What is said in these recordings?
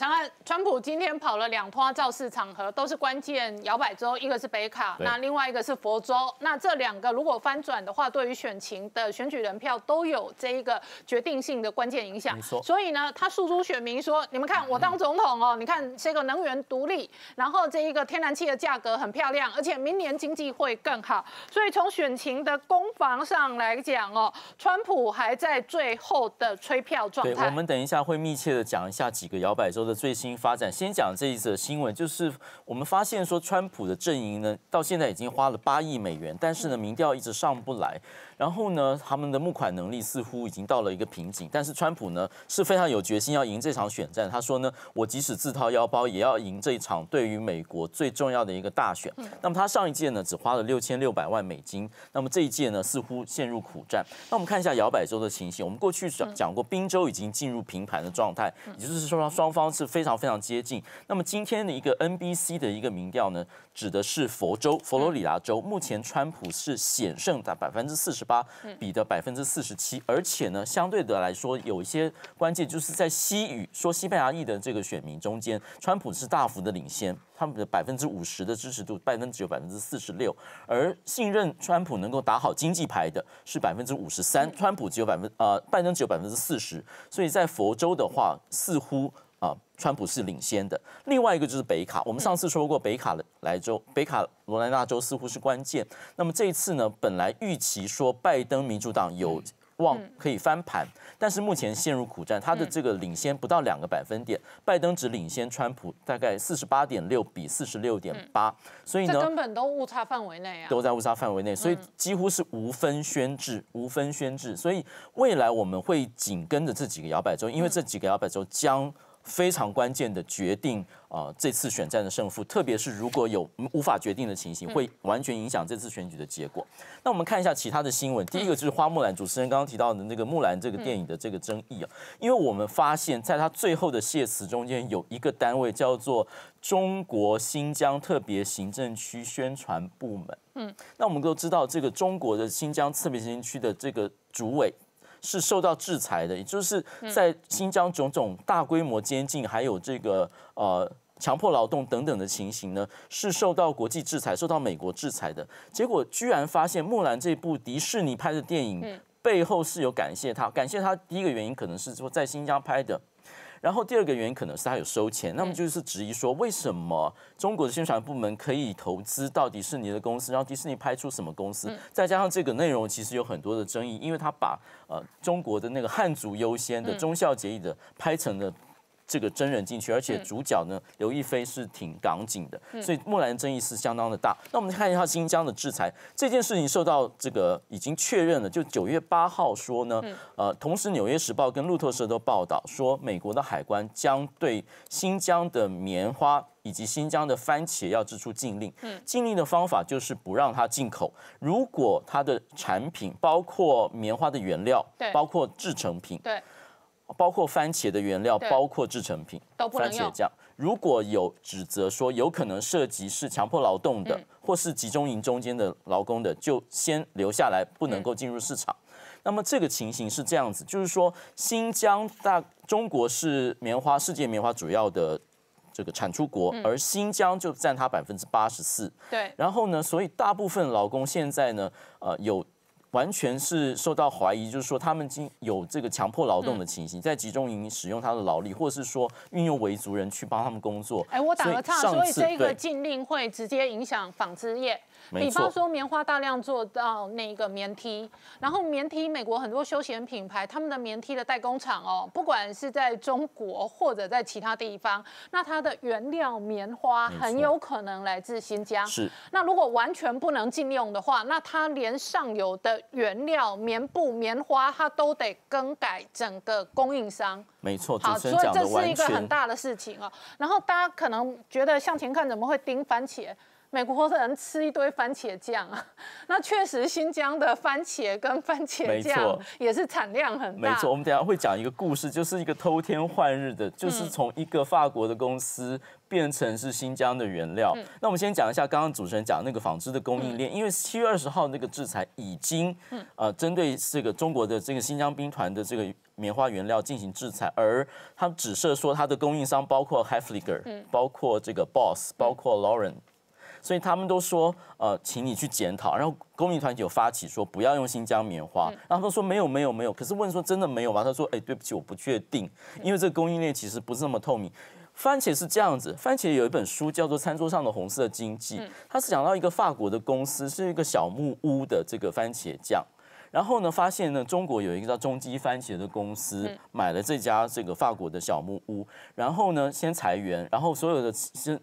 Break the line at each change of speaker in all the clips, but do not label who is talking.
长安，川普今天跑了两趟造势场合，都是关键摇摆州，一个是北卡，那另外一个是佛州，那这两个如果翻转的话，对于选情的选举人票都有这一个决定性的关键影响。所以呢，他诉诸选民说，你们看我当总统哦，你看这个能源独立，然后这一个天然气的价格很漂亮，而且明年经济会更好。所以从选情的攻防上来讲哦，川普还在最后的吹票状态。我们
等一下会密切的讲一下几个摇摆州的。最新发展，先讲这一则新闻，就是我们发现说，川普的阵营呢，到现在已经花了八亿美元，但是呢，民调一直上不来，然后呢，他们的募款能力似乎已经到了一个瓶颈。但是川普呢，是非常有决心要赢这场选战。他说呢，我即使自掏腰包，也要赢这一场对于美国最重要的一个大选。那么他上一届呢，只花了六千六百万美金，那么这一届呢，似乎陷入苦战。那我们看一下摇摆州的情形。我们过去讲讲过，宾州已经进入平盘的状态，也就是说，双方。是非常非常接近。那么今天的一个 NBC 的一个民调呢，指的是佛州、佛罗里达州。目前川普是险胜，的百分之四十八比的百分之四十七。而且呢，相对的来说，有一些关键就是在西语说西班牙裔的这个选民中间，川普是大幅的领先。他们的百分之五十的支持度，拜登只有百分之四十六。而信任川普能够打好经济牌的是百分之五十三，川普只有百分呃，拜登只有百分之四十。所以在佛州的话，似乎。川普是领先的，另外一个就是北卡。我们上次说过，北卡的莱州、北卡罗来纳州似乎是关键。那么这一次呢，本来预期说拜登民主党有望可以翻盘，但是目前陷入苦战，他的这个领先不到两个百分点，拜登只领先川普大概四十八点六比四十六点八。所以呢，根
本都误差范围内啊，
都在误差范围内，所以几乎是无分宣制，无分宣制。所以未来我们会紧跟着这几个摇摆州，因为这几个摇摆州将。非常关键的决定啊，这次选战的胜负，特别是如果有无法决定的情形，会完全影响这次选举的结果。那我们看一下其他的新闻，第一个就是《花木兰》，主持人刚刚提到的那个木兰这个电影的这个争议啊，因为我们发现，在他最后的谢词中间有一个单位叫做中国新疆特别行政区宣传部门。嗯，那我们都知道这个中国的新疆特别行政区的这个主委。是受到制裁的，也就是在新疆种种大规模监禁，还有这个呃强迫劳动等等的情形呢，是受到国际制裁、受到美国制裁的结果。居然发现《木兰》这部迪士尼拍的电影背后是有感谢他，感谢他。第一个原因可能是说在新疆拍的。然后第二个原因可能是他有收钱，那么就是质疑说，为什么中国的宣传部门可以投资到迪士尼的公司，然后迪士尼拍出什么公司？再加上这个内容其实有很多的争议，因为他把呃中国的那个汉族优先的忠孝节义的拍成了。这个真人进去，而且主角呢，刘亦菲是挺港警的，所以《木兰》争议是相当的大。那我们看一下新疆的制裁这件事情，受到这个已经确认了，就九月八号说呢，呃，同时《纽约时报》跟路透社都报道说，美国的海关将对新疆的棉花以及新疆的番茄要支出禁令。禁令的方法就是不让它进口，如果它的产品包括棉花的原料，包括制成品。包括番茄的原料，包括制成品，
番茄酱。
如果有指责说有可能涉及是强迫劳动的，或是集中营中间的劳工的，就先留下来，不能够进入市场。那么这个情形是这样子，就是说新疆大中国是棉花世界棉花主要的这个产出国，而新疆就占它百分之八十四。对，然后呢，所以大部分劳工现在呢，呃，有。完全是受到怀疑，就是说他们经有这个强迫劳动的情形，在集中营使用他的劳力，或是说运用维族人去帮他们工作。哎，我打个岔，所以这个
禁令会直接影响纺织业。比方说棉花大量做到那个棉 T，然后棉 T 美国很多休闲品牌他们的棉 T 的代工厂哦，不管是在中国或者在其他地方，那它的原料棉花很有可能来自新疆。是，那如果完全不能禁用的话，那它连上游的原料、棉布、棉花，它都得更改整个供应商。
没错，好，所以这是一个很大
的事情哦。然后，大家可能觉得向前看怎么会盯番茄？美国人吃一堆番茄酱，那确实新疆的番茄跟番茄酱也是产量很大。没错，我们
等下会讲一个故事，就是一个偷天换日的，就是从一个法国的公司变成是新疆的原料。那我们先讲一下刚刚主持人讲那个纺织的供应链，因为七月二十号那个制裁已经，呃，针对这个中国的这个新疆兵团的这个棉花原料进行制裁，而他们只是说它的供应商包括 h e f l i g e r 包括这个 Boss，包括 Lauren。所以他们都说，呃，请你去检讨。然后公民团体有发起说，不要用新疆棉花。然后他说没有没有没有，可是问说真的没有吗？他说，哎，对不起，我不确定，因为这个供应链其实不是那么透明。番茄是这样子，番茄有一本书叫做《餐桌上的红色经济》，它是讲到一个法国的公司是一个小木屋的这个番茄酱。然后呢，发现呢，中国有一个叫中基番茄的公司买了这家这个法国的小木屋，然后呢，先裁员，然后所有的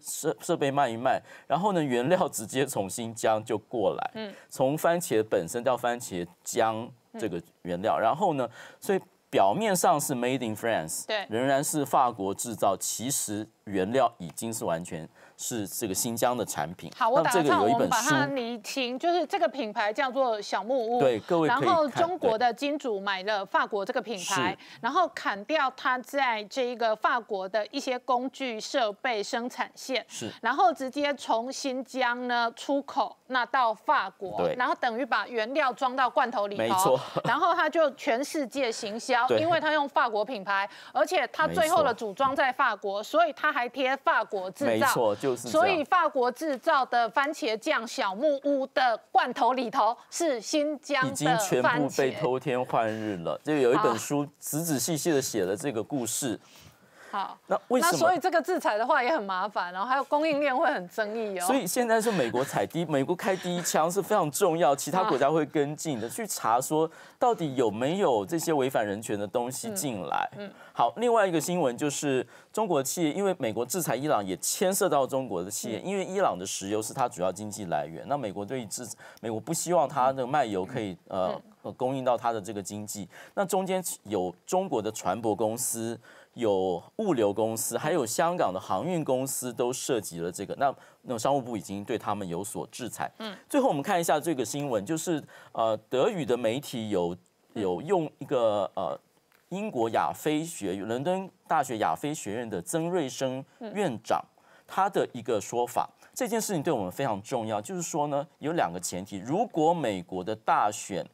设设备卖一卖，然后呢，原料直接从新疆就过来，从番茄本身到番茄浆这个原料，然后呢，所以表面上是 made in France，对，仍然是法国制造，其实原料已经是完全。是这个新疆的产品。好，我打个岔，我们把它
理清，就是这个品牌叫做小木屋。对，各位然后中国的金主买了法国这个品牌，然后砍掉它在这一个法国的一些工具设备生产线，是。然后直接从新疆呢出口那到法国，对。然后等于把原料装到罐头里，没错。然后它就全世界行销，因为它用法国品牌，而且它最后的组装在法国，所以它还贴法国制造，没错。就。所以，法国制造的番茄酱小木屋的罐头里头是新疆的已经全部被偷
天换日了。就有一本书仔仔细细的写了这个故事。
好，那为什么？所以这个制裁的话也很麻烦，然后还有供应链会很争议哦。所以
现在是美国踩第美国开第一枪是非常重要，其他国家会跟进的，去查说到底有没有这些违反人权的东西进来。嗯，好，另外一个新闻就是中国企业，因为美国制裁伊朗也牵涉到中国的企业，因为伊朗的石油是它主要经济来源，那美国对于制，美国不希望它的卖油可以呃。呃，供应到他的这个经济，那中间有中国的船舶公司，有物流公司，还有香港的航运公司都涉及了这个。那那商务部已经对他们有所制裁。嗯。最后我们看一下这个新闻，就是呃，德语的媒体有有用一个呃英国亚非学伦敦大学亚非学院的曾瑞生院长他的一个说法，这件事情对我们非常重要。就是说呢，有两个前提，如果美国的大选。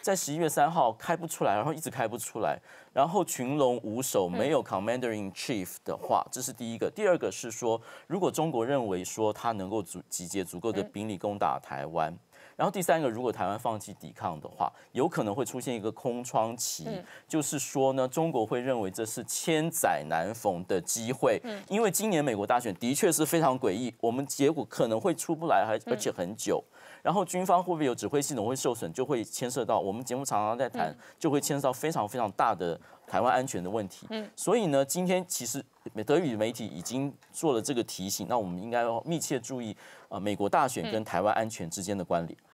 在十一月三号开不出来，然后一直开不出来，然后群龙无首，没有 c o m m a n d e r i n chief 的话，这是第一个。第二个是说，如果中国认为说它能够足集结足够的兵力攻打台湾。然后第三个，如果台湾放弃抵抗的话，有可能会出现一个空窗期，就是说呢，中国会认为这是千载难逢的机会，因为今年美国大选的确是非常诡异，我们结果可能会出不来，还而且很久。然后军方会不会有指挥系统会受损，就会牵涉到我们节目常常在谈，就会牵涉到非常非常大的台湾安全的问题。所以呢，今天其实德语媒体已经做了这个提醒，那我们应该要密切注意啊，美国大选跟台湾安全之间的关联。